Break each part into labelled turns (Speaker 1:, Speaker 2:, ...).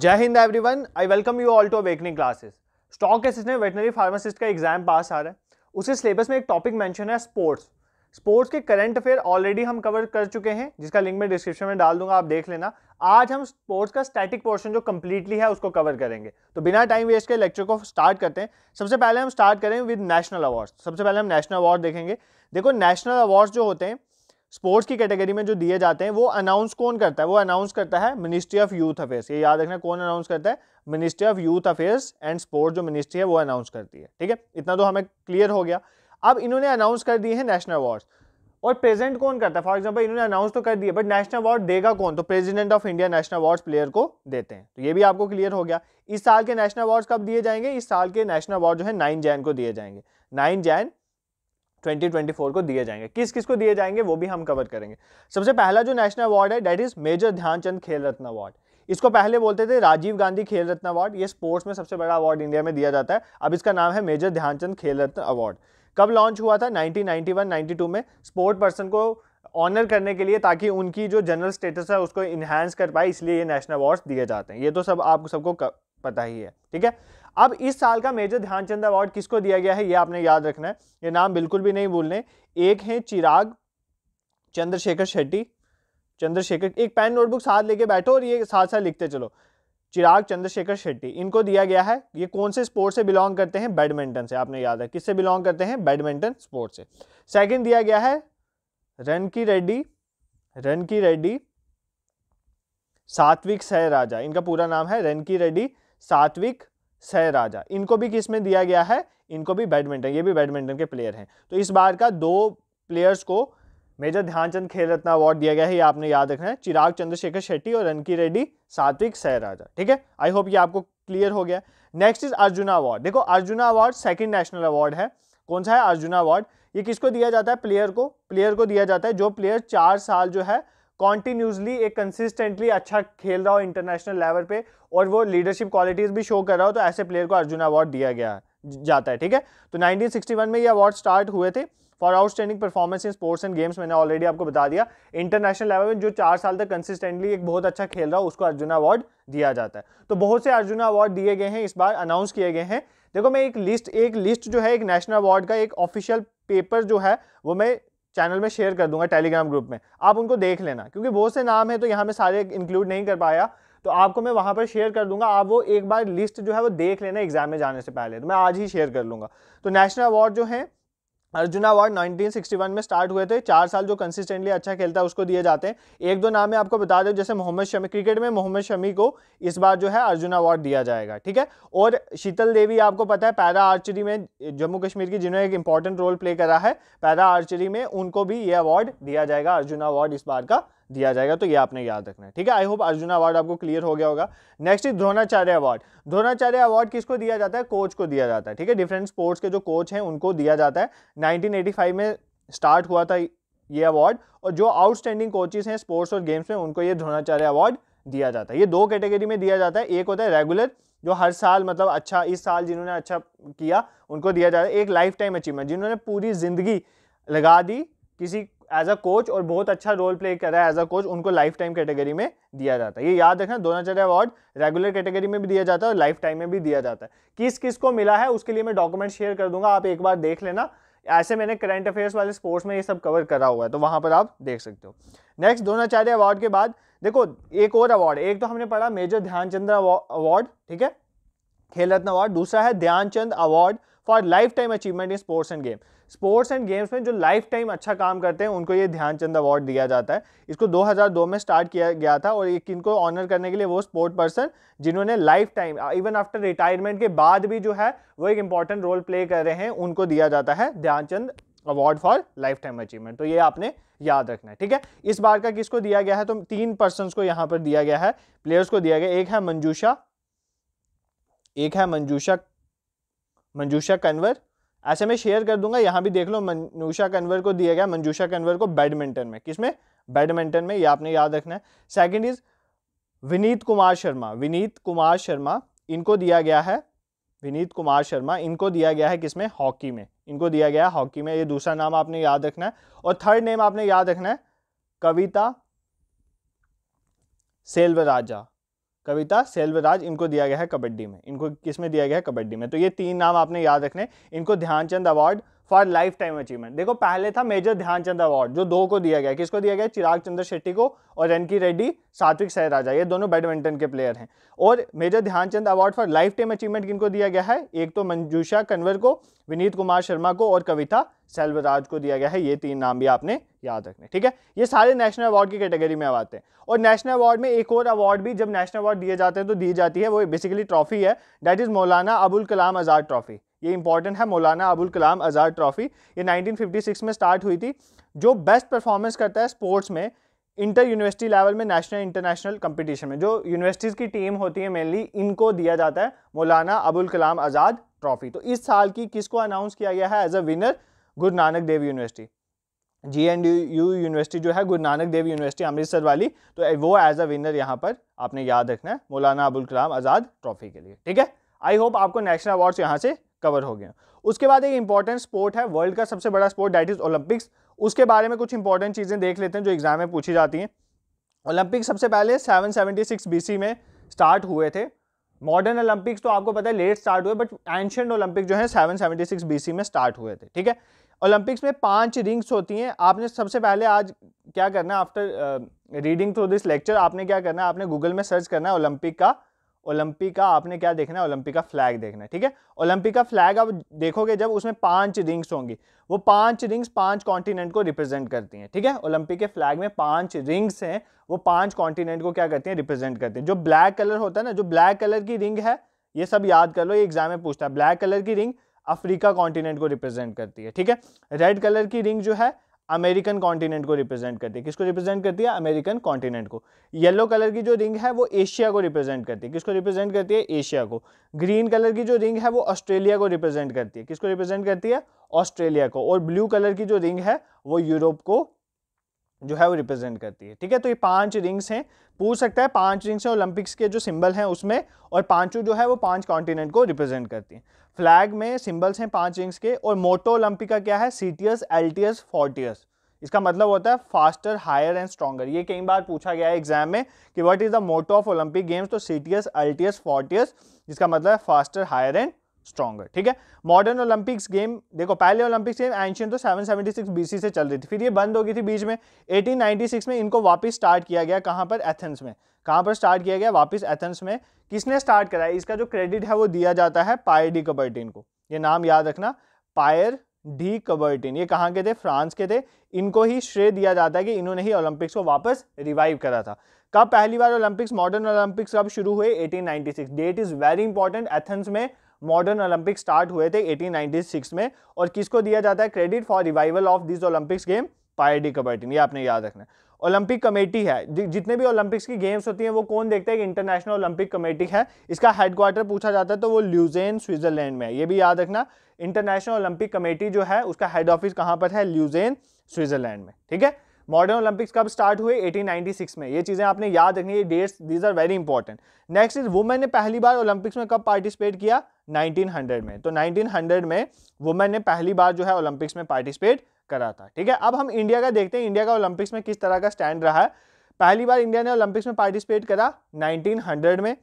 Speaker 1: जय हिंद everyone I welcome you all to awakening classes stock assistant veterinary pharmacist का exam pass आ रहा है उसी सिलेबस में एक टॉपिक मेंशन है स्पोर्ट्स स्पोर्ट्स के करंट अफेयर ऑलरेडी हम कवर कर चुके हैं जिसका लिंक मैं डिस्क्रिप्शन में डाल दूंगा आप देख लेना आज हम स्पोर्ट्स का स्टैटिक पोर्शन जो कम्प्लीटली है उसको कवर करेंगे तो बिना टाइम वेस्ट के लेक्चर को स्टार्ट करते हैं सबसे पहले हम स्टार्ट करें विद नेशनल अवार्ड्स सबसे पहले हम नेशनल अवार्ड देखेंगे देखो नेशनल अवार्ड्स जो होते हैं स्पोर्ट्स की कैटेगरी में जो दिए जाते हैं वो अनाउंस कौन करता है वो अनाउंस करता है मिनिस्ट्री ऑफ यूथ अफेयर्स ये याद रखना कौन अनाउंस करता है ministry of youth affairs and sports जो मिनिस्ट्री है वो अनाउंस करती है ठीक है इतना तो हमें क्लियर हो गया अब इन्होंने अनाउंस कर दिए हैं नेशनल अवार्ड्स और प्रेजेंट कौन करता है फॉर एग्जाम्पल इन्होंने अनाउंस तो कर दिया बट नेशनल अवार्ड देगा कौन तो president of India national awards player को देते हैं तो ये भी आपको क्लियर हो गया इस साल के नेशनल अवार्ड्स कब दिए जाएंगे इस साल के नेशनल अवार्ड जो है नाइन जैन को दिए जाएंगे नाइन जैन 2024 को दिए जाएंगे किस किस को दिए जाएंगे वो भी हम कवर करेंगे सबसे पहला जो नेशनल अवार्ड है that is major Dhyan Chand Khel Ratna award इसको पहले बोलते थे राजीव गांधी खेल रत्न अवार्ड ये स्पोर्ट्स में सबसे बड़ा अवार्ड इंडिया में दिया जाता है अब इसका नाम है मेजर ध्यानचंद खेल रत्न अवार्ड कब लॉन्च हुआ था 1991 92 में स्पोर्ट पर्सन को ऑनर करने के लिए ताकि उनकी जो जनरल स्टेटस है उसको इन्हांस कर पाए इसलिए ये नेशनल अवार्ड्स दिए जाते हैं ये तो सब आप सबको पता ही है ठीक है अब इस साल का मेजर ध्यानचंद अवार्ड किसको दिया गया है ये आपने याद रखना है ये नाम बिल्कुल भी नहीं भूलने एक हैं चिराग चंद्रशेखर शेट्टी चंद्रशेखर एक पेन नोटबुक साथ लेके बैठो और ये साथ साथ लिखते चलो चिराग चंद्रशेखर शेट्टी इनको दिया गया है ये कौन से स्पोर्ट से बिलोंग करते हैं बैडमिंटन से आपने याद है किससे बिलोंग करते हैं बैडमिंटन स्पोर्ट से सेकंड दिया गया है रनकी रेड्डी रनकी रेड्डी सात्विक सह राजा इनका पूरा नाम है रनकी रेड्डी सात्विक सह राजा इनको भी किस में दिया गया है इनको भी बैडमिंटन ये भी बैडमिंटन के प्लेयर हैं तो इस बार का दो प्लेयर्स को मेजर ध्यानचंद खेल रत्न अवार्ड दिया गया है ये आपने याद रखना है चिराग चंद्रशेखर शेट्टी और रनकी रेड्डी सात्विक सह राजा ठीक है आई होप ये आपको क्लियर हो गया नेक्स्ट इज अर्जुना अवार्ड देखो Arjuna award second national award है कौन सा है अर्जुना अवार्ड ये किसको दिया जाता है प्लेयर को प्लेयर को दिया जाता है जो प्लेयर चार साल जो है कॉन्टिन्यूसली एक कंसिस्टेंटली अच्छा खेल रहा हो इंटरनेशनल लेवल पे और वो लीडरशिप क्वालिटीज़ भी शो कर रहा हो तो ऐसे प्लेयर को अर्जुन अवार्ड दिया गया जाता है ठीक है तो 1961 में ये अवार्ड स्टार्ट हुए थे for outstanding performance in sports and games मैंने ऑलरेडी आपको बता दिया इंटरनेशनल लेवल में जो चार साल तक कंसिस्टेंटली एक बहुत अच्छा खेल रहा हो उसको अर्जुना अवार्ड दिया जाता है तो बहुत से अर्जुना अवार्ड दिए गए हैं इस बार अनाउंस किए गए हैं देखो मैं एक लिस्ट एक लिस्ट जो है एक नेशनल अवार्ड का एक ऑफिशियल पेपर जो है वो मैं चैनल में शेयर कर दूंगा टेलीग्राम ग्रुप में आप उनको देख लेना क्योंकि बहुत से नाम है तो यहाँ मैं सारे इंक्लूड नहीं कर पाया तो आपको मैं वहाँ पर शेयर कर दूंगा आप वो एक बार लिस्ट जो है वो देख लेना एग्जाम में जाने से पहले तो मैं आज ही शेयर कर लूँगा तो नेशनल अवार्ड जो है अर्जुन अवार्ड 1961 में स्टार्ट हुए थे चार साल जो कंसिस्टेंटली अच्छा खेलता है उसको दिए जाते हैं एक दो नाम मैं आपको बता दें जैसे मोहम्मद शमी क्रिकेट में मोहम्मद शमी को इस बार जो है अर्जुन अवार्ड दिया जाएगा ठीक है और शीतल देवी आपको पता है पैरा आर्चरी में जम्मू कश्मीर की जिन्होंने एक इंपॉर्टेंट रोल प्ले करा है पैरा आर्चरी में उनको भी ये अवार्ड दिया जाएगा अर्जुन अवार्ड इस बार का दिया जाएगा तो ये आपने याद रखना है ठीक है आई होप अर्जुन अवार्ड आपको क्लियर हो गया होगा next is Dronacharya award Dronacharya award किसको दिया जाता है कोच को दिया जाता है ठीक है डिफरेंट स्पोर्ट्स के जो कोच हैं उनको दिया जाता है 1985 में स्टार्ट हुआ था ये अवार्ड और जो आउटस्टैंडिंग कोचेज हैं स्पोर्ट्स और गेम्स में उनको ये द्रोणाचार्य अवार्ड दिया जाता है ये दो कैटेगरी में दिया जाता है एक होता है रेगुलर जो हर साल मतलब अच्छा इस साल जिन्होंने अच्छा किया उनको दिया जाता है एक लाइफ टाइम अचीवमेंट जिन्होंने पूरी ज़िंदगी लगा दी किसी एज अ कोच और बहुत अच्छा रोल प्ले कर रहा है एज अ कोच उनको लाइफ टाइम कैटेगरी में दिया जाता है ये याद रखना दोनों चार अवार्ड रेगुलर कैटेगरी में भी दिया जाता है और लाइफ टाइम में भी दिया जाता है किस किस को मिला है उसके लिए मैं डॉक्यूमेंट शेयर कर दूंगा आप एक बार देख लेना ऐसे मैंने करंट अफेयर्स वाले स्पोर्ट्स में ये सब कवर करा हुआ है तो वहाँ पर आप देख सकते हो नेक्स्ट द्रोणाचार्य अवार्ड के बाद देखो एक और अवार्ड एक तो हमने पढ़ा मेजर ध्यानचंद अवार्ड ठीक है खेल रत्न अवार्ड दूसरा है Dhyan Chand award for life time achievement in sports and game sports and games में जो लाइफ टाइम अच्छा काम करते हैं उनको ये ध्यानचंद अवार्ड दिया जाता है इसको 2002 में स्टार्ट किया गया था और ये को ऑनर करने के लिए वो स्पोर्ट पर्सन जिन्होंने life time even after retirement के बाद भी जो है वो एक इंपॉर्टेंट रोल प्ले कर रहे हैं उनको दिया जाता है Dhyan Chand award for life time achievement तो ये आपने याद रखना है ठीक है इस बार का किसको दिया गया है तो तीन पर्सन को यहाँ पर दिया गया है प्लेयर्स को दिया गया एक है मंजूषा एक है मंजूषा मंजूषा कन्वर ऐसे में शेयर कर दूंगा यहाँ भी देख लो मनुषा कन्वर को दिया गया मंजूषा कन्वर को बैडमिंटन में किसमें बैडमिंटन में ये आपने याद रखना है सेकंड इज विनीत कुमार शर्मा विनीत कुमार शर्मा इनको दिया गया है विनीत कुमार शर्मा इनको दिया गया है किसमें हॉकी में इनको दिया गया है हॉकी में ये दूसरा नाम आपने याद रखना है और थर्ड नेम आपने याद रखना है कविता सेल्वराजा कविता सेल्वराज इनको दिया गया है कबड्डी में इनको किस में दिया गया है कबड्डी में तो ये तीन नाम आपने याद रखने इनको Dhyan Chand award for life time achievement देखो पहले था मेजर ध्यानचंद अवार्ड जो दो को दिया गया किसको दिया गया चिराग चंद्र शेट्टी को और एन रेड्डी सात्विक सहराजा ये दोनों बैडमिंटन के प्लेयर हैं और major Dhyan Chand award for life time achievement किनको दिया गया है एक तो मंजूषा कन्वर को विनीत कुमार शर्मा को और कविता सेल्वराज को दिया गया है ये तीन नाम भी आपने याद रखने ठीक है ये सारे नेशनल अवार्ड की कैटेगरी में आते हैं और नेशनल अवार्ड में एक और अवार्ड भी जब नेशनल अवार्ड दिए जाते हैं तो दी जाती है वो बेसिकली ट्रॉफी है that is Maulana Abul Kalam Azad trophy ये इंपॉर्टेंट है मौलाना अबुल कलाम आज़ाद ट्रॉफ़ी ये 1956 में स्टार्ट हुई थी जो बेस्ट परफॉर्मेंस करता है स्पोर्ट्स में इंटर यूनिवर्सिटी लेवल में नेशनल इंटरनेशनल कंपटीशन में जो यूनिवर्सिटीज़ की टीम होती है मेनली इनको दिया जाता है मौलाना अबुल कलाम आज़ाद ट्रॉफ़ी तो इस साल की किसको अनाउंस किया गया है as a winner Guru Nanak Dev university G and U university जो है गुरु नानक देव यूनिवर्सिटी अमृतसर वाली तो वो एज अ विनर यहाँ पर आपने याद रखना है मौलाना अबुल कलाम आज़ाद ट्रॉफ़ी के लिए ठीक है आई होप आपको नेशनल अवार्ड्स यहाँ से कवर हो गया उसके बाद एक इंपॉर्टेंट स्पोर्ट है वर्ल्ड का सबसे बड़ा स्पोर्ट डैट इज़ ओलंपिक्स उसके बारे में कुछ इंपॉर्टेंट चीज़ें देख लेते हैं जो एग्जाम में पूछी जाती हैं ओलंपिक सबसे पहले 776 सेवेंटी में स्टार्ट हुए थे मॉडर्न ओलंपिक्स तो आपको पता है लेट स्टार्ट हुए बट एंशंट ओलंपिक जो है 776 सेवेंटी में स्टार्ट हुए थे ठीक है ओलंपिक्स में पांच रिंग्स होती हैं आपने सबसे पहले आज क्या करना after reading through this lecture आपने क्या करना है आपने गूगल में सर्च करना है ओलंपिक का ओलंपिक का आपने क्या देखना है ओलंपिक का फ्लैग देखना है ठीक है ओलंपिक का फ्लैग आप देखोगे जब उसमें पांच रिंग्स होंगी वो पांच रिंग्स पांच कॉन्टिनेंट को रिप्रेजेंट करती हैं ठीक है ओलंपिक के फ्लैग में पांच रिंग्स हैं वो पांच कॉन्टिनेंट को क्या करती हैं रिप्रेजेंट करती हैं जो ब्लैक कलर होता है ना जो ब्लैक कलर की रिंग है ये सब याद कर लो ये एग्जाम में पूछता है ब्लैक कलर की रिंग अफ्रीका कॉन्टिनेंट को रिप्रेजेंट करती है ठीक है रेड कलर की रिंग जो है अमेरिकन कॉन्टिनेंट को रिप्रेजेंट करती है किसको रिप्रेजेंट करती है अमेरिकन कॉन्टिनेंट को येलो कलर की जो रिंग है वो एशिया को रिप्रेजेंट करती है किसको रिप्रेजेंट करती है एशिया को ग्रीन कलर की जो रिंग है वो ऑस्ट्रेलिया को रिप्रेजेंट करती है किसको रिप्रेजेंट करती है ऑस्ट्रेलिया को और ब्लू कलर की जो रिंग है वो यूरोप को जो है वो रिप्रेजेंट करती है ठीक है तो ये पांच रिंग्स हैं पूछ सकता है पांच रिंग्स हैं ओलंपिक्स के जो सिंबल हैं उसमें और पांचों जो है वो पांच कॉन्टिनेंट को रिप्रेजेंट करती हैं फ्लैग में सिंबल्स हैं पांच रिंग्स के और मोटो ओलंपिक का क्या है सीटियस एल्टियस एस एस फोर्टियस इसका मतलब होता है फास्टर हायर एंड स्ट्रॉगर ये कई बार पूछा गया है एग्जाम में कि what is the motto of Olympic games तो सीटियस एल्टियस एस फोर्टियस जिसका मतलब है फास्टर हायर एंड स्ट्रॉगर ठीक है मॉडर्न ओलंपिक्स गेम देखो पहले ओलंपिक्स गेम एंशियन तो 776 बीसी से चल रही थी फिर ये बंद हो गई थी बीच में 1896 में इनको वापस स्टार्ट किया गया कहाँ पर एथेंस में कहाँ पर स्टार्ट किया गया वापस एथेंस में किसने स्टार्ट कराया इसका जो क्रेडिट है वो दिया जाता है पायर डी कबर्टिन को ये नाम याद रखना पायर डी कबर्टिन ये कहाँ के थे फ्रांस के थे इनको ही श्रेय दिया जाता है कि इन्होंने ही ओलंपिक्स को वापस रिवाइव करा था कब पहली बार ओलंपिक्स मॉडर्न ओलंपिक्स कब शुरू हुए 1896 date is very important Athens में मॉडर्न ओलंपिक स्टार्ट हुए थे 1896 में और किसको दिया जाता है credit for revival of this Olympics game Pierre de Coubertin ये आपने याद रखना ओलंपिक कमेटी है जितने भी ओलंपिक्स की गेम्स होती हैं वो कौन देखता है कि इंटरनेशनल ओलंपिक कमेटी है इसका हेडक्वार्टर पूछा जाता है तो वो ल्यूजेन स्विट्जरलैंड में है ये भी याद रखना इंटरनेशनल ओलंपिक कमेटी जो है उसका हेड ऑफिस कहाँ पर है ल्यूजेन स्विट्जरलैंड में ठीक है मॉडर्न ओलंपिक्स कब स्टार्ट हुए 1896 में ये चीज़ें आपने याद रखनी है dates these are very important next is women ने पहली बार ओलंपिक्स में कब पार्टिसिपेट किया 1900 में तो 1900 में वुमेन ने पहली बार जो है ओलंपिक्स में पार्टिसिपेट करा था ठीक है अब हम इंडिया का देखते हैं इंडिया का ओलंपिक्स में किस तरह का स्टैंड रहा है पहली बार इंडिया ने ओलंपिक्स में पार्टिसिपेट करा नाइनटीन में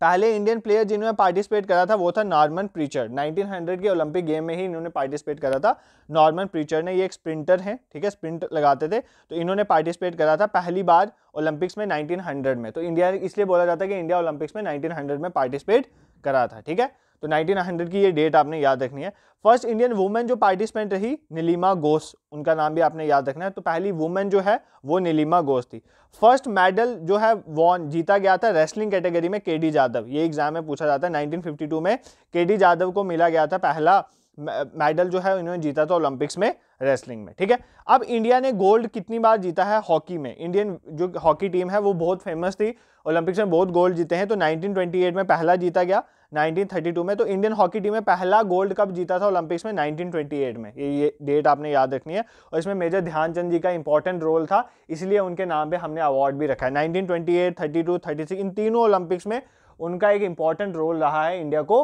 Speaker 1: पहले इंडियन प्लेयर जिन्होंने पार्टिसिपेट करा था वो था नॉर्मन प्रीचर 1900 के ओलंपिक गेम में ही इन्होंने पार्टिसिपेट करा था नॉर्मन प्रीचर ने ये एक स्प्रिंटर हैं ठीक है स्प्रिंट लगाते थे तो इन्होंने पार्टिसिपेट करा था पहली बार ओलंपिक्स में 1900 में तो इंडिया इसलिए बोला जाता है कि इंडिया ओलंपिक्स में नाइनटीन में पार्टिसिपेट करा था ठीक है तो 1900 की ये डेट आपने याद रखनी है फर्स्ट इंडियन वुमेन जो पार्टिसिपेंट रही नीलिमा घोष उनका नाम भी आपने याद रखना है तो पहली वुमेन जो है वो नीलिमा घोष थी फर्स्ट मेडल जो है वॉन जीता गया था रेसलिंग कैटेगरी में डी यादव ये एग्जाम में पूछा जाता है टू में डी यादव को मिला गया था पहला मेडल जो है इन्होंने जीता था ओलंपिक्स में रेसलिंग में ठीक है अब इंडिया ने गोल्ड कितनी बार जीता है हॉकी में इंडियन जो हॉकी टीम है वो बहुत फेमस थी ओलंपिक्स में बहुत गोल्ड जीते हैं तो 1928 में पहला जीता गया 1932 में तो इंडियन हॉकी टीम ने पहला गोल्ड कप जीता था ओलंपिक्स में 1928 में ये ये डेट आपने याद रखनी है और इसमें मेजर ध्यानचंद जी का इंपॉर्टेंट रोल था इसलिए उनके नाम पे हमने अवार्ड भी रखा है 1928, 32, 36 इन तीनों ओलंपिक्स में उनका एक इंपॉर्टेंट रोल रहा है इंडिया को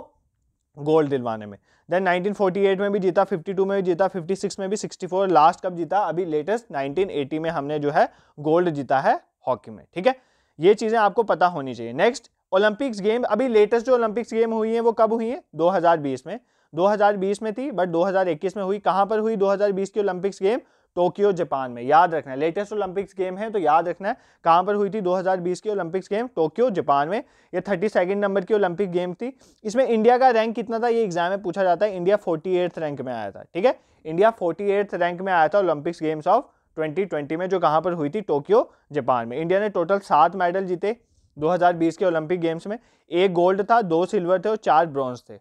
Speaker 1: गोल्ड दिलवाने में देन 1948 में भी जीता 52 में भी जीता 56 में भी 64 लास्ट कप जीता अभी लेटेस्ट 1980 में हमने जो है गोल्ड जीता है हॉकी में ठीक है ये चीज़ें आपको पता होनी चाहिए नेक्स्ट ओलंपिक्स गेम अभी लेटेस्ट जो ओलंपिक्स गेम हुई है वो कब हुई है 2020 में 2020 में थी बट 2021 में हुई कहां पर हुई 2020 की ओलंपिक्स गेम टोक्यो जापान में याद रखना है लेटेस्ट ओलंपिक्स गेम है तो याद रखना है कहां पर हुई थी 2020 की ओलंपिक्स गेम टोक्यो जापान में ये थर्टी सेकेंड नंबर की ओलंपिक गेम थी इसमें इंडिया का रैंक कितना था ये एग्जाम में पूछा जाता है इंडिया फोर्टी रैंक में आया था ठीक है इंडिया फोर्टी रैंक में आया था ओलंपिक्स गेम्स ऑफ 2020 में जो कहाँ पर हुई थी टोक्यो जापान में इंडिया ने टोटल सात मेडल जीते 2020 के ओलंपिक गेम्स में एक गोल्ड था दो सिल्वर थे और चार ब्रॉन्ज थे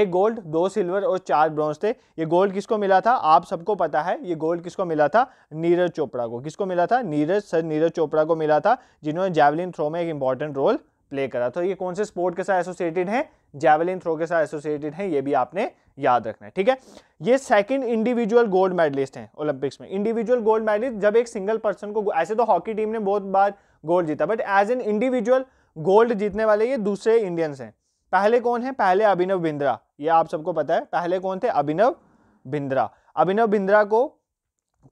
Speaker 1: एक गोल्ड दो सिल्वर और चार ब्रॉन्ज थे ये गोल्ड किसको मिला था आप सबको पता है ये गोल्ड किसको मिला था नीरज चोपड़ा को किसको मिला था नीरज सर नीरज चोपड़ा को मिला था जिन्होंने जैवलिन थ्रो में एक इंपॉर्टेंट रोल प्ले करा तो ये कौन से स्पोर्ट के साथ एसोसिएटेड है जैवलिन थ्रो के साथ एसोसिएटेड है ये भी आपने याद रखना है ठीक है ये सेकंड इंडिविजुअल गोल्ड मेडलिस्ट हैं ओलंपिक्स में इंडिविजुअल गोल्ड मेडलिस्ट जब एक सिंगल पर्सन को ऐसे तो हॉकी टीम ने बहुत बार गोल्ड जीता but as an individual gold जीतने वाले ये दूसरे इंडियंस हैं पहले कौन है पहले अभिनव बिंद्रा ये आप सबको पता है पहले कौन थे अभिनव बिंद्रा अभिनव बिंद्रा को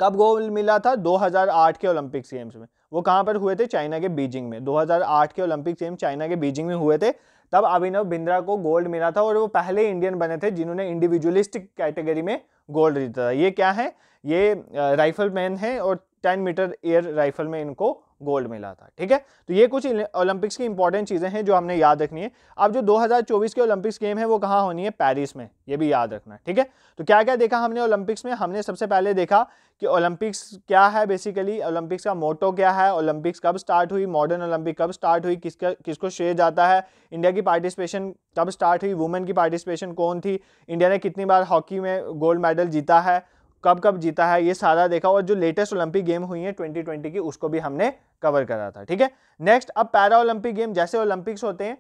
Speaker 1: कब गोल्ड मिला था 2008 के ओलंपिक गेम्स में वो कहाँ पर हुए थे चाइना के बीजिंग में 2008 के ओलंपिक गेम्स चाइना के बीजिंग में हुए थे तब अभिनव बिंद्रा को गोल्ड मिला था और वो पहले इंडियन बने थे जिन्होंने इंडिविजुअलिस्टिक कैटेगरी में गोल्ड जीता था ये क्या है ये राइफल मैन है और टेन मीटर एयर राइफल में इनको गोल्ड मिला था ठीक है तो ये कुछ ओलंपिक्स की इंपॉर्टेंट चीज़ें हैं जो हमने याद रखनी है अब जो 2024 के ओलंपिक्स गेम है वो कहाँ होनी है पेरिस में ये भी याद रखना ठीक है तो क्या क्या देखा हमने ओलंपिक्स में हमने सबसे पहले देखा कि ओलंपिक्स क्या है बेसिकली ओलंपिक्स का मोटो क्या है ओलंपिक्स कब स्टार्ट हुई मॉडर्न ओलंपिक कब स्टार्ट हुई किसका किसको श्रेय जाता है इंडिया की पार्टिसिपेशन कब स्टार्ट हुई वुमेन की पार्टिसिपेशन कौन थी इंडिया ने कितनी बार हॉकी में गोल्ड मेडल जीता है कब कब जीता है ये सारा देखा और जो लेटेस्ट ओलंपिक गेम हुई है 2020 की उसको भी हमने कवर करा था ठीक है नेक्स्ट अब पैरा ओलंपिक गेम जैसे ओलंपिक्स होते हैं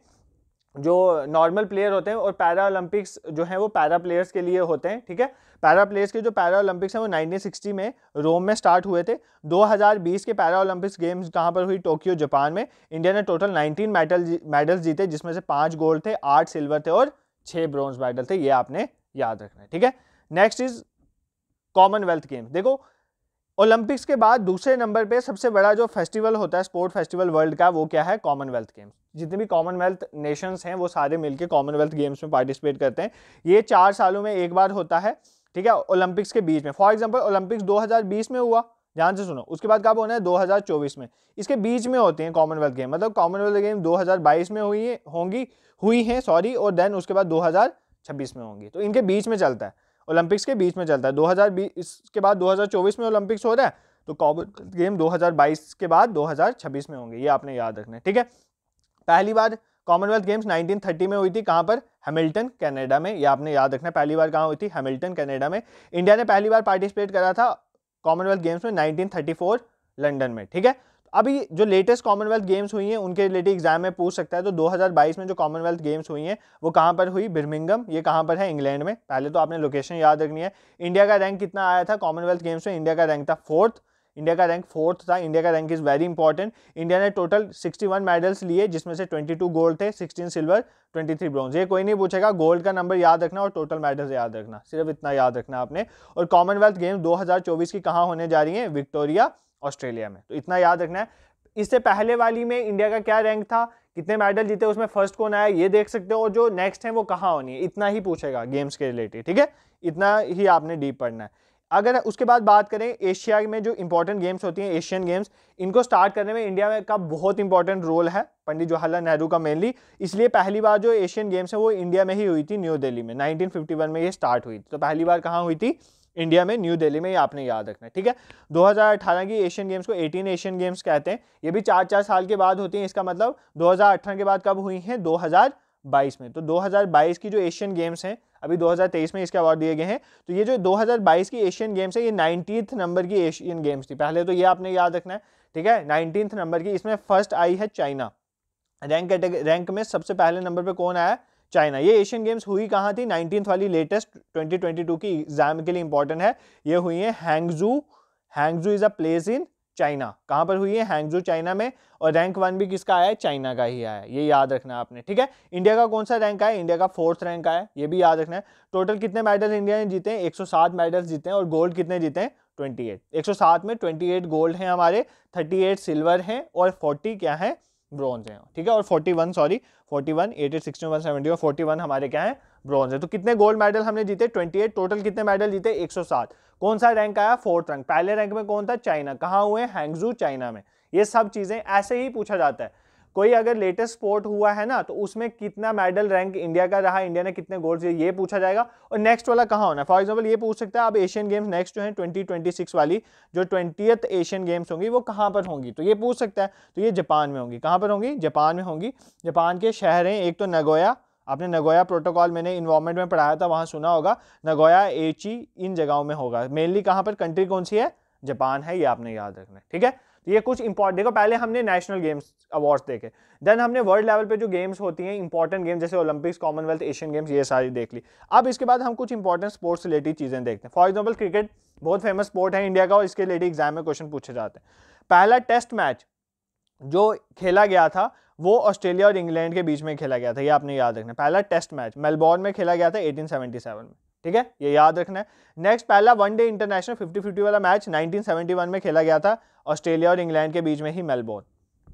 Speaker 1: जो नॉर्मल प्लेयर होते हैं और पैरा ओलंपिक्स जो है वो पैरा प्लेयर्स के लिए होते हैं ठीक है पैरा प्लेयर्स के जो पैरा ओलंपिक्स हैं वो 1960 में रोम में स्टार्ट हुए थे 2020 के पैरा ओलंपिक्स गेम्स कहाँ पर हुई टोक्यो जापान में इंडिया ने टोटल 19 मेडल मेडल्स जीते जिसमें से पाँच गोल्ड थे आठ सिल्वर थे और छः ब्रॉन्ज मेडल थे ये आपने याद रखना है ठीक है नेक्स्ट इज कॉमनवेल्थ गेम्स देखो ओलंपिक्स के बाद दूसरे नंबर पे सबसे बड़ा जो फेस्टिवल होता है स्पोर्ट फेस्टिवल वर्ल्ड का वो क्या है कॉमनवेल्थ गेम्स जितने भी कॉमनवेल्थ नेशंस हैं वो सारे मिलके कॉमनवेल्थ गेम्स में पार्टिसिपेट करते हैं ये चार सालों में एक बार होता है ठीक है ओलंपिक्स के बीच में फॉर एग्जाम्पल ओलंपिक्स दो में हुआ ध्यान से सुनो उसके बाद कब होना है 2024 में इसके बीच में होते हैं कॉमनवेल्थ गेम मतलब कॉमनवेल्थ गेम 2022 में हुई होंगी हुई हैं सॉरी और देन उसके बाद 2026 में होंगी तो इनके बीच में चलता है ओलंपिक्स के बीच में चलता है 2020 के बाद 2024 में ओलंपिक्स हो रहा है तो कॉमनवेल्थ गेम 2022 के बाद 2026 में होंगे ये आपने याद रखना है ठीक है पहली बार कॉमनवेल्थ गेम्स 1930 में हुई थी कहाँ पर हैमिल्टन कनाडा में ये आपने याद रखना है पहली बार कहाँ हुई थी हैमिल्टन कनाडा में इंडिया ने पहली बार पार्टिसिपेट करा था कॉमनवेल्थ गेम्स में 1934 लंदन में ठीक है अभी जो लेटेस्ट कॉमनवेल्थ गेम्स हुई हैं उनके रिलेटेड एग्जाम में पूछ सकता है तो 2022 में जो कॉमनवेल्थ गेम्स हुई हैं वो कहाँ पर हुई बिरमिंगम ये कहाँ पर है इंग्लैंड में पहले तो आपने लोकेशन याद रखनी है इंडिया का रैंक कितना आया था कॉमनवेल्थ गेम्स में इंडिया का रैंक था फोर्थ इंडिया का रैंक फोर्थ था इंडिया का rank is very important India ने टोटल 61 मेडल्स लिए जिसमें से 22 गोल्ड थे 16 सिल्वर 23 ब्रॉन्ज ये कोई नहीं पूछेगा गोल्ड का नंबर याद रखना और टोटल मेडल्स याद रखना सिर्फ इतना याद रखना आपने और कॉमनवेल्थ गेम्स 2024 की कहाँ होने जा रही है विक्टोरिया ऑस्ट्रेलिया में तो इतना याद रखना है इससे पहले वाली में इंडिया का क्या रैंक था कितने मेडल जीते उसमें फर्स्ट कौन आया ये देख सकते हो और जो नेक्स्ट है वो कहाँ होनी है इतना ही पूछेगा गेम्स के रिलेटेड ठीक है इतना ही आपने डीप पढ़ना है अगर उसके बाद बात करें एशिया में जो इंपॉर्टेंट गेम्स होती हैं एशियन गेम्स इनको स्टार्ट करने में इंडिया का बहुत इंपॉर्टेंट रोल है पंडित जवाहरलाल नेहरू का मेनली इसलिए पहली बार जो एशियन गेम्स है वो इंडिया में ही हुई थी न्यू दिल्ली में 1951 में ये स्टार्ट हुई थी तो पहली बार कहाँ हुई थी इंडिया में न्यू दिल्ली में ये आपने याद रखना है ठीक है 2018 की एशियन गेम्स को 18 एशियन गेम्स कहते हैं ये भी चार चार साल के बाद होती हैं इसका मतलब 2018 के बाद कब हुई हैं 2022 में तो 2022 की जो एशियन गेम्स हैं अभी 2023 में इसके अवार्ड दिए गए हैं तो ये जो 2022 की एशियन गेम्स है ये नाइनटीन नंबर की एशियन गेम्स थी पहले तो ये आपने याद रखना है ठीक है नाइनटीन नंबर की इसमें फर्स्ट आई है चाइना रैंक रैंक में सबसे पहले नंबर पर कौन आया चाइना ये एशियन गेम्स हुई कहाँ थी नाइनटीन वाली लेटेस्ट 2022 की एग्जाम के लिए इंपॉर्टेंट है ये हुई है Hangzhou Hangzhou is a place in China कहाँ पर हुई है हैंगजू चाइना में और रैंक वन भी किसका आया है चाइना का ही आया है ये याद रखना आपने ठीक है इंडिया का कौन सा रैंक आया इंडिया का फोर्थ रैंक आया ये भी याद रखना है टोटल कितने मेडल इंडिया ने जीते हैं एक मेडल्स जीते हैं और गोल्ड कितने जीते हैं 28 107 में 28 गोल्ड हैं हमारे 38 सिल्वर हैं और 40 क्या है ब्रॉन्ज है ठीक है और 41 sorry 41 one eight eight sixty one seventy और फोर्टी हमारे क्या है ब्रॉन्ज है तो कितने गोल्ड मेडल हमने जीते 28 टोटल कितने मेडल जीते 107 कौन सा रैंक आया फोर्थ रैंक पहले रैंक में कौन था चाइना कहाँ हुए हैंगजू चाइना में ये सब चीज़ें ऐसे ही पूछा जाता है कोई अगर लेटेस्ट स्पोर्ट हुआ है ना तो उसमें कितना मेडल रैंक इंडिया का रहा इंडिया ने कितने गोल्ड ये पूछा जाएगा और नेक्स्ट वाला कहाँ होना फॉर एग्जाम्पल ये पूछ सकता है अब एशियन गेम्स नेक्स्ट जो है ट्वेंटी वाली जो ट्वेंटियथ एशियन गेम्स होंगी वो कहाँ पर होंगी तो ये पूछ सकता है तो ये जापान में होंगी कहाँ पर होंगी जापान में होंगी जापान के शहर हैं एक तो नगोया आपने नगोया प्रोटोकॉल मैंने इन्वॉर्मेंट में पढ़ाया था वहाँ सुना होगा नगोया एची इन जगहों में होगा मेनली कहाँ पर कंट्री कौन सी है जापान है ये आपने याद रखना है ठीक है तो ये कुछ इंपॉर्ट देखो पहले हमने नेशनल गेम्स अवार्ड्स देखे देन हमने वर्ल्ड लेवल पे जो गेम्स होती हैं इंपॉर्टेंट गेम्स जैसे ओलंपिक्स कॉमनवेल्थ एशियन गेम्स ये सारी देख ली अब इसके बाद हम कुछ इंपॉर्टेंट स्पोर्ट्स रिलेटेड चीज़ें देखते हैं फॉर एग्जाम्पल क्रिकेट बहुत फेमस स्पोर्ट है इंडिया का और इसके रिलेटेड एग्जाम में क्वेश्चन पूछे जाते हैं पहला टेस्ट मैच जो खेला गया था वो ऑस्ट्रेलिया और इंग्लैंड के बीच में खेला गया था ये आपने याद रखना पहला टेस्ट मैच मेलबॉर्न में खेला गया था एटीन में ठीक है ये याद रखना है नेक्स्ट पहला one day international fifty fifty वाला मैच नाइनटीन सेवेंटी वन में खेला गया था ऑस्ट्रेलिया और इंग्लैंड के बीच में ही मेलबोर्न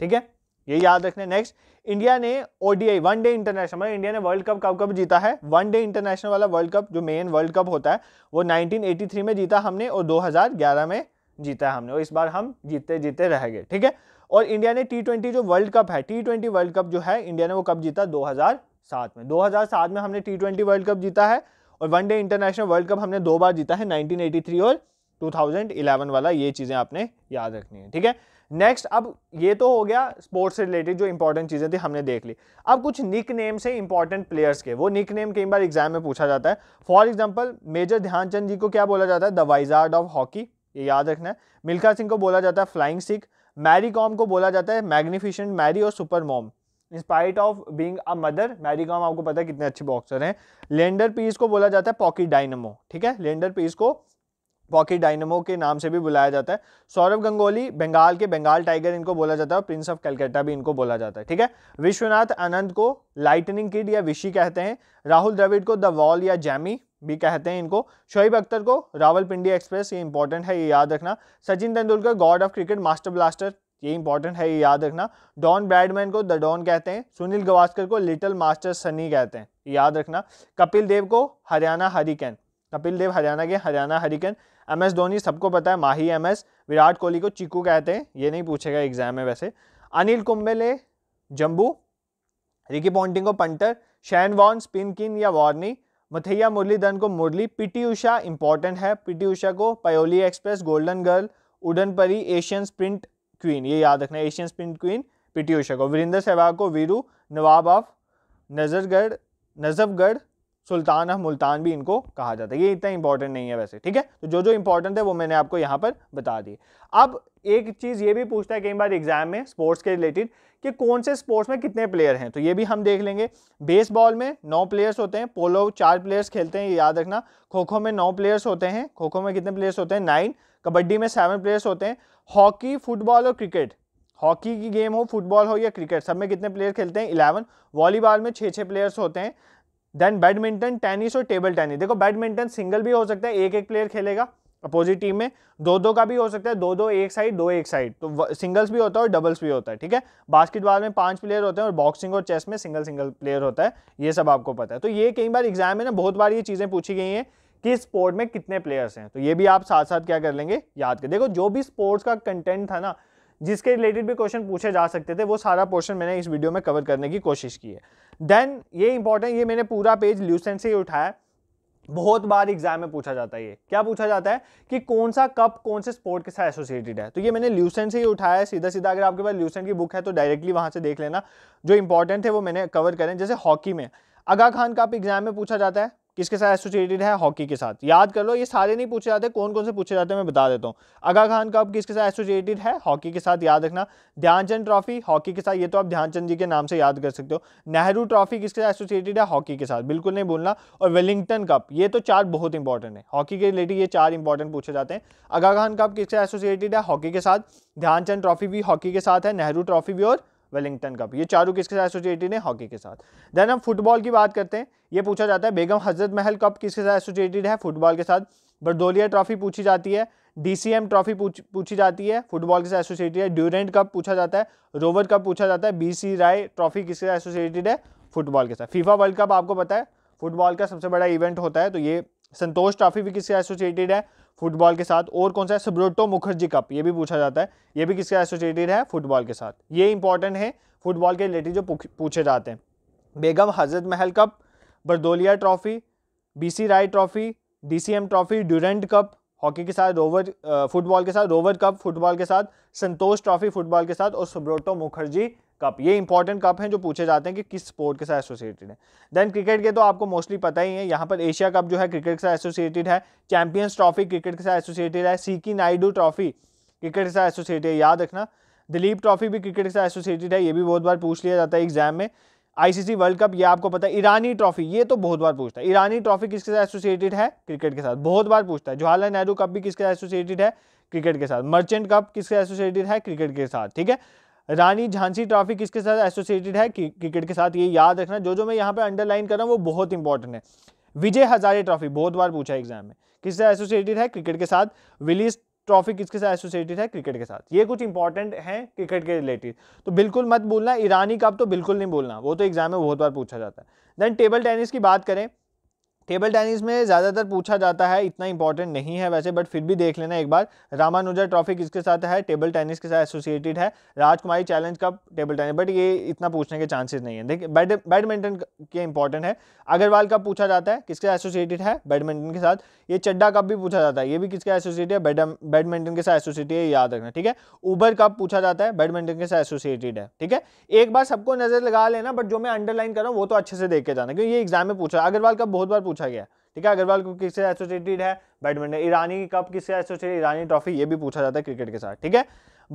Speaker 1: ठीक है ये याद रखना है नेक्स्ट इंडिया ने ओडीआई वन डे इंटरनेशनल मतलब इंडिया ने वर्ल्ड कप कब कब जीता है वन डे इंटरनेशनल वाला वर्ल्ड कप जो मेन वर्ल्ड कप होता है वो 1983 में जीता हमने और 2011 में जीता हमने और इस बार हम जीते जीते रह गए ठीक है और इंडिया ने टी ट्वेंटी जो वर्ल्ड कप है टी ट्वेंटी वर्ल्ड कप जो है इंडिया ने वो कब जीता सात में सात में हमने टी ट्वेंटी वर्ल्ड कप जीता है और वनडे इंटरनेशनल वर्ल्ड कप हमने दो बार जीता है 1983 और 2011 वाला ये चीज़ें आपने याद रखनी है ठीक है नेक्स्ट अब ये तो हो गया स्पोर्ट्स से रिलेटेड जो इंपॉर्टेंट चीज़ें थी हमने देख ली अब कुछ निक नेम से इंपॉर्टेंट प्लेयर्स के वो निक नेम कई बार एग्जाम में पूछा जाता है for example major Dhyan Chand ji को क्या बोला जाता है द वाइजार्ड ऑफ हॉकी ये याद रखना है मिल्खा सिंह को बोला जाता है फ्लाइंग सिख मैरी कॉम को बोला जाता है मैग्निफिशेंट मैरी और super mom in spite of being a mother Mary Kom आपको पता है कितने अच्छे बॉक्सर हैं लेंडर पीस को बोला जाता है पॉकेट डायनमो ठीक है लेंडर पीस को पॉकेट डायनमो के नाम से भी बुलाया जाता है सौरभ गंगोली बंगाल के बंगाल टाइगर इनको बोला जाता है और प्रिंस ऑफ कलकत्ता भी इनको बोला जाता है ठीक है विश्वनाथ आनंद को लाइटनिंग किड या विशी कहते हैं राहुल द्रविड को द वॉल या जैमी भी कहते हैं इनको शोएब अख्तर को रावलपिंडी एक्सप्रेस ये इंपॉर्टेंट है ये याद रखना Sachin Tendulkar god of cricket master blaster ये इंपॉर्टेंट है ये याद रखना डॉन ब्रैडमैन को द डॉन कहते हैं सुनील गवास्कर को लिटिल मास्टर सनी कहते हैं याद रखना कपिल देव को हरियाणा हरिकेन कपिल देव हरियाणा के Haryana hurricane M S Dhoni सबको पता है माही एम एस विराट कोहली को चिकू कहते हैं ये नहीं पूछेगा एग्जाम में वैसे Anil Kumble Jumbo Ricky Ponting को Punter Shane Warne spin king या वार्नी मथैया मुरलीधरन को मुरली पीटी उषा इंपॉर्टेंट है पीटी उषा को पयोली एक्सप्रेस गोल्डन गर्ल उडन परी एशियन स्प्रिंट क्वीन ये याद रखना Asian spin queen PT Usha को वीरेंद्र सहवाग को वीरू नवाब ऑफ नजरगढ़ नजफगढ़ सुल्तान ऑफ मुल्तान भी इनको कहा जाता है ये इतना इंपॉर्टेंट नहीं है वैसे ठीक है तो जो जो इंपॉर्टेंट है वो मैंने आपको यहाँ पर बता दी अब एक चीज़ ये भी पूछता है कई बार एग्जाम में स्पोर्ट्स के रिलेटेड कि कौन से स्पोर्ट्स में कितने प्लेयर हैं तो ये भी हम देख लेंगे बेसबॉल में नौ प्लेयर्स होते हैं पोलो चार प्लेयर्स खेलते हैं ये याद रखना खो खो में नौ प्लेयर्स होते हैं खो खो में कितने प्लेयर्स होते हैं नाइन कबड्डी में सेवन प्लेयर्स होते हैं हॉकी फुटबॉल और क्रिकेट हॉकी की गेम हो फुटबॉल हो या क्रिकेट सब में कितने प्लेयर खेलते हैं इलेवन वॉलीबॉल में छः छः प्लेयर्स होते हैं देन बैडमिंटन टेनिस और टेबल टेनिस देखो बैडमिंटन सिंगल भी हो सकता है एक एक प्लेयर खेलेगा अपोजिट टीम में दो दो का भी हो सकता है दो दो एक साइड दो एक साइड तो सिंगल्स भी होता है और डबल्स भी होता है ठीक है बास्केटबॉल में पांच प्लेयर होते हैं और बॉक्सिंग और चेस में सिंगल सिंगल प्लेयर होता है ये सब आपको पता है तो ये कई बार एग्जाम में ना बहुत बार ये चीज़ें पूछी गई हैं कि स्पोर्ट में कितने प्लेयर्स हैं तो ये भी आप साथ साथ क्या कर लेंगे याद कर देखो जो भी स्पोर्ट्स का कंटेंट था ना जिसके रिलेटेड भी क्वेश्चन पूछे जा सकते थे वो सारा पोर्शन मैंने इस वीडियो में कवर करने की कोशिश की है देन ये इंपॉर्टेंट ये मैंने पूरा पेज ल्यूसेंट से ही उठाया बहुत बार एग्जाम में पूछा जाता है ये क्या पूछा जाता है कि कौन सा कप कौन से स्पोर्ट के साथ एसोसिएटेड है तो ये मैंने ल्यूसेंट से ही उठाया है सीधा सीधा अगर आपके पास ल्यूसेंट की बुक है तो डायरेक्टली वहाँ से देख लेना जो इंपॉर्टेंट है वो मैंने कवर करें जैसे हॉकी में अगा खान का आप एग्जाम में पूछा जाता है किसके साथ एसोसिएटेड है हॉकी के साथ याद कर लो ये सारे नहीं पूछे जाते कौन कौन से पूछे जाते हैं मैं बता देता हूँ आगा खान कप किसके साथ एसोसिएटेड है हॉकी के साथ याद रखना ध्यानचंद ट्रॉफी हॉकी के साथ ये तो आप ध्यानचंद जी के नाम से याद कर सकते हो नेहरू ट्रॉफी किसके साथ एसोसिएटेड है हॉकी के साथ बिल्कुल नहीं भूलना और वेलिंगटन कप ये तो चार बहुत इंपॉर्टेंट है हॉकी के रिलेटेड ये चार इंपॉर्टेंट पूछे जाते हैं आगा खान कप किसके साथ एसोसिएटेड है हॉकी के साथ ध्यानचंद ट्रॉफी भी हॉकी के साथ है नेहरू ट्रॉफी भी और वेलिंगटन कप ये चारों किसके साथ एसोसिएटेड है हॉकी के साथ देन हम फुटबॉल की बात करते हैं ये पूछा जाता है बेगम हजरत महल कप किसके साथ एसोसिएटेड है फुटबॉल के साथ बरदोलिया ट्रॉफी पूछी जाती है डीसीएम ट्रॉफी पूछ, पूछी जाती है फुटबॉल के साथ एसोसिएटेड है ड्यूरेंट कप पूछा जाता है रोवर कप पूछा जाता है बीसी राय ट्रॉफी किसके साथ एसोसिएटेड है फुटबॉल के साथ फीफा वर्ल्ड कप आपको पता है फुटबॉल का सबसे बड़ा इवेंट होता है तो ये संतोष ट्रॉफी भी किसके एसोसिएटेड है फुटबॉल के साथ और कौन सा है सुब्रोटो मुखर्जी कप ये भी पूछा जाता है ये भी किसके एसोसिएटेड है फुटबॉल के साथ ये इंपॉर्टेंट है फुटबॉल के रिलेटेड जो पूछे जाते हैं Begum Hazrat Mahal cup Bordoloi trophy B Roy trophy D trophy Durand cup hockey के साथ रोवर फुटबॉल के साथ रोवर कप फुटबॉल के साथ संतोष ट्रॉफी फुटबॉल के साथ और सुब्रोटो मुखर्जी कप ये इंपॉर्टेंट कप हैं जो पूछे जाते हैं कि किस स्पोर्ट के साथ एसोसिएटेड है देन क्रिकेट के तो आपको मोस्टली पता ही है यहाँ पर एशिया कप जो है क्रिकेट के साथ एसोसिएटेड है चैंपियंस ट्रॉफी क्रिकेट के साथ एसोसिएटेड है सीकी नायडू ट्रॉफी क्रिकेट के साथ एसोसिएटेड है याद रखना दिलीप ट्रॉफी भी क्रिकेट के साथ एसोसिएटेड है ये भी बहुत बार पूछ लिया जाता है एग्जाम में आईसीसी वर्ल्ड कप ये आपको पता है ईरानी ट्रॉफी ये तो बहुत बार पूछता है ईरानी ट्रॉफी किसके साथ एसोसिएटेड है क्रिकेट के साथ बहुत बार पूछता है जवाहरलाल नेहरू कप भी किसके साथ एसोसिएटेड है क्रिकेट के साथ मर्चेंट कप किसके एसोसिएटेड है क्रिकेट के साथ ठीक है रानी झांसी ट्रॉफी किसके साथ एसोसिएटेड है क्रिकेट के साथ ये याद रखना जो जो मैं यहाँ पे अंडरलाइन कर रहा हूँ वो बहुत इंपॉर्टेंट है विजय हजारे ट्रॉफी बहुत बार पूछा एग्जाम में किससे एसोसिएटेड है क्रिकेट के साथ विलीज ट्रॉफी किसके साथ एसोसिएटेड है क्रिकेट के साथ ये कुछ इंपॉर्टेंट है क्रिकेट के रिलेटेड तो बिल्कुल मत बोलना ईरानी कप तो बिल्कुल नहीं बोलना वो तो एग्जाम में बहुत बार पूछा जाता है देन टेबल टेनिस की बात करें टेबल टेनिस में ज़्यादातर पूछा जाता है इतना इंपॉर्टेंट नहीं है वैसे बट फिर भी देख लेना एक बार रामानुजा ट्रॉफी किसके साथ है टेबल टेनिस के साथ एसोसिएटेड है Rajkumari challenge cup table tennis but ये इतना पूछने के चांसेस नहीं है देखिए बैड बैडमिंटन के इंपॉर्टेंट है अग्रवाल कप पूछा जाता है किसके एसोसिएटेड है बैडमिंटन के साथ ये चड्डा कप भी पूछा जाता है ये भी किसके एसोसिएटेड है बैडमिंटन के साथ एसोसिएटेड है याद रखना ठीक है ऊबर कप पूछा जाता है बैडमिंटन के साथ एसोसिएटेड है ठीक है एक बार सबको नजर लगा लेना बट जो मैं अंडरलाइन कर रहा हूँ वो तो अच्छे से देख के जाना क्योंकि ये एग्जाम में पूछा अग्रवाल कप बहुत बार पूछा पूछा गया ठीक है अग्रवाल कप किससे एसोसिएटेड है बैडमिंटन ईरानी कप किससे एसोसिएटेड ईरानी ट्रॉफी ये भी पूछा जाता है क्रिकेट के साथ ठीक है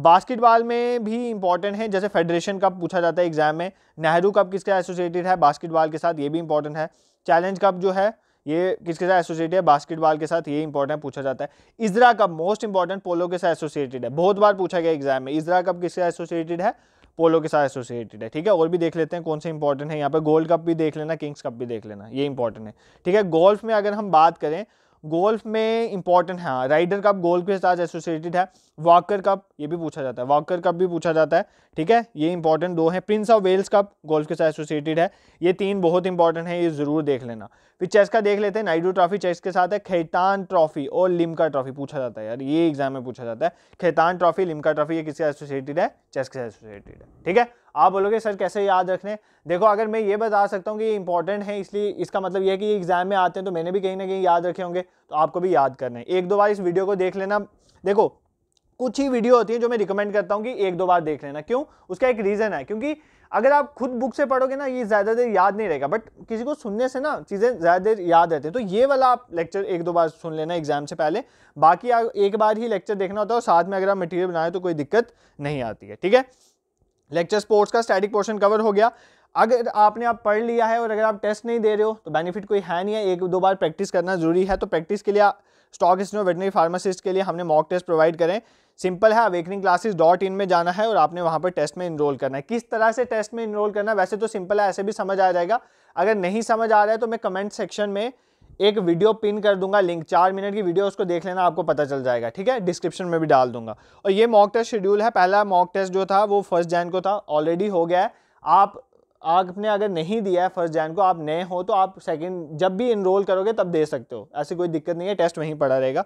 Speaker 1: बास्केटबॉल में भी इंपॉर्टेंट है जैसे फेडरेशन कप पूछा जाता है एग्जाम में नेहरू कप किसके एसोसिएटेड है बास्केटबॉल के साथ ये भी इंपॉर्टेंट है चैलेंज कप जो है ये किसके साथ एसोसिएटेड है बास्केटबॉल के साथ ये इंपॉर्टेंट पूछा जाता है Ezra cup most important polo के साथ एसोसिएटेड है बहुत बार पूछा गया एग्जाम में इजरा कप किसके एसोसिएटेड है पोलो के साथ एसोसिएटेड है ठीक है और भी देख लेते हैं कौन से इंपॉर्टेंट है यहाँ पर गोल्ड कप भी देख लेना किंग्स कप भी देख लेना ये इंपॉर्टेंट है ठीक है गोल्फ में अगर हम बात करें गोल्फ में इंपॉर्टेंट है हाँ, राइडर कप गोल्फ के साथ एसोसिएटेड है वॉकर कप ये भी पूछा जाता है वॉकर कप भी पूछा जाता है ठीक है ये इंपॉर्टेंट दो हैं prince of Wales cup golf के साथ एसोसिएटेड है ये तीन बहुत इंपॉर्टेंट है ये ज़रूर देख लेना फिर चेस का देख लेते हैं नाइडू ट्रॉफी चेस के साथ है खेतान ट्रॉफी और लिमका ट्रॉफी पूछा जाता है यार ये एग्जाम में पूछा जाता है खेतान ट्रॉफी लिमका ट्रॉफी ये किसके एसोसिएटेड है चेस के साथ एसोसिएटेड है ठीक है आप बोलोगे सर कैसे याद रखने देखो अगर मैं ये बता सकता हूँ कि ये इंपॉर्टेंट है इसलिए इसका मतलब ये है कि ये एग्ज़ाम में आते हैं तो मैंने भी कहीं ना कहीं याद रखे होंगे तो आपको भी याद करना है एक दो बार इस वीडियो को देख लेना देखो कुछ ही वीडियो होती है जो मैं रिकमेंड करता हूँ कि एक दो बार देख लेना क्यों उसका एक रीज़न है क्योंकि अगर आप खुद बुक से पढ़ोगे ना ये ज़्यादा देर याद नहीं रहेगा बट किसी को सुनने से ना चीज़ें ज़्यादा देर याद रहती हैं तो ये वाला आप लेक्चर एक दो बार सुन लेना एग्जाम से पहले बाकी एक बार ही लेक्चर देखना होता है और साथ में अगर आप मटीरियल बनाए तो कोई दिक्कत नहीं आती है ठीक है लेक्चर स्पोर्ट्स का स्टैटिक पोर्शन कवर हो गया अगर आपने आप पढ़ लिया है और अगर आप टेस्ट नहीं दे रहे हो तो बेनिफिट कोई है नहीं है एक दो बार प्रैक्टिस करना जरूरी है तो प्रैक्टिस के लिए स्टॉक इसमें वेटनरी फार्मासिस्ट के लिए हमने मॉक टेस्ट प्रोवाइड करें सिंपल है अवेकनिंग क्लासेस डॉट इन में जाना है और आपने वहाँ पर टेस्ट में इनरोल करना है किस तरह से टेस्ट में इनरोल करना है वैसे तो सिंपल है ऐसे भी समझ आ जाएगा अगर नहीं समझ आ रहा है तो मैं कमेंट सेक्शन में एक वीडियो पिन कर दूंगा लिंक चार मिनट की वीडियो उसको देख लेना आपको पता चल जाएगा ठीक है डिस्क्रिप्शन में भी डाल दूंगा और ये मॉक टेस्ट शेड्यूल है पहला मॉक टेस्ट जो था वो फर्स्ट जैन को था ऑलरेडी हो गया है आप आपने अगर नहीं दिया है फर्स्ट जैन को आप नए हो तो आप सेकंड जब भी इनरोल करोगे तब दे सकते हो ऐसी कोई दिक्कत नहीं है टेस्ट वहीं पड़ा रहेगा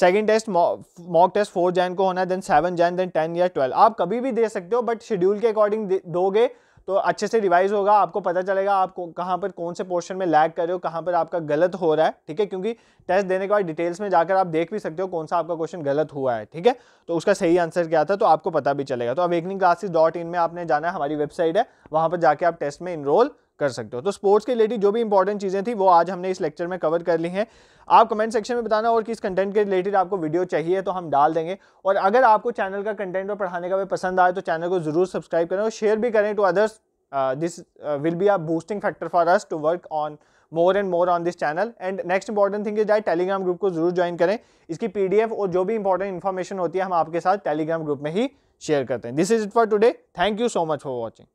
Speaker 1: second test mock test four Jan को होना है then seven Jan then ten या ट्वेल्व आप कभी भी दे सकते हो बट शेड्यूल के अकॉर्डिंग दोगे तो अच्छे से रिवाइज होगा आपको पता चलेगा आप कहाँ पर कौन से पोर्शन में लैग कर रहे हो कहाँ पर आपका गलत हो रहा है ठीक है क्योंकि टेस्ट देने के बाद डिटेल्स में जाकर आप देख भी सकते हो कौन सा आपका क्वेश्चन गलत हुआ है ठीक है तो उसका सही आंसर क्या था तो आपको पता भी चलेगा तो अवेकनिंग क्लासेस डॉट इन में आपने जाना है हमारी वेबसाइट है वहाँ पर जाके आप टेस्ट में इनरोल कर सकते हो तो स्पोर्ट्स के रिलेटेड जो भी इंपॉर्टेंट चीज़ें थी वो आज हमने इस लेक्चर में कवर कर ली हैं आप कमेंट सेक्शन में बताना और किस कंटेंट के रिलेटेड आपको वीडियो चाहिए तो हम डाल देंगे और अगर आपको चैनल का कंटेंट और पढ़ाने का भी पसंद आए तो चैनल को ज़रूर सब्सक्राइब करें और शेयर भी करें to others this will be a boosting factor for us to work on more and more on this channel and next important thing is that Telegram group को जरूर ज्वाइन करें इसकी पी और जो भी इंपॉर्टेंट इन्फॉर्मेशन होती है हम आपके साथ टेलीग्राम ग्रुप में ही शेयर करते हैं this is it for today thank you so much for watching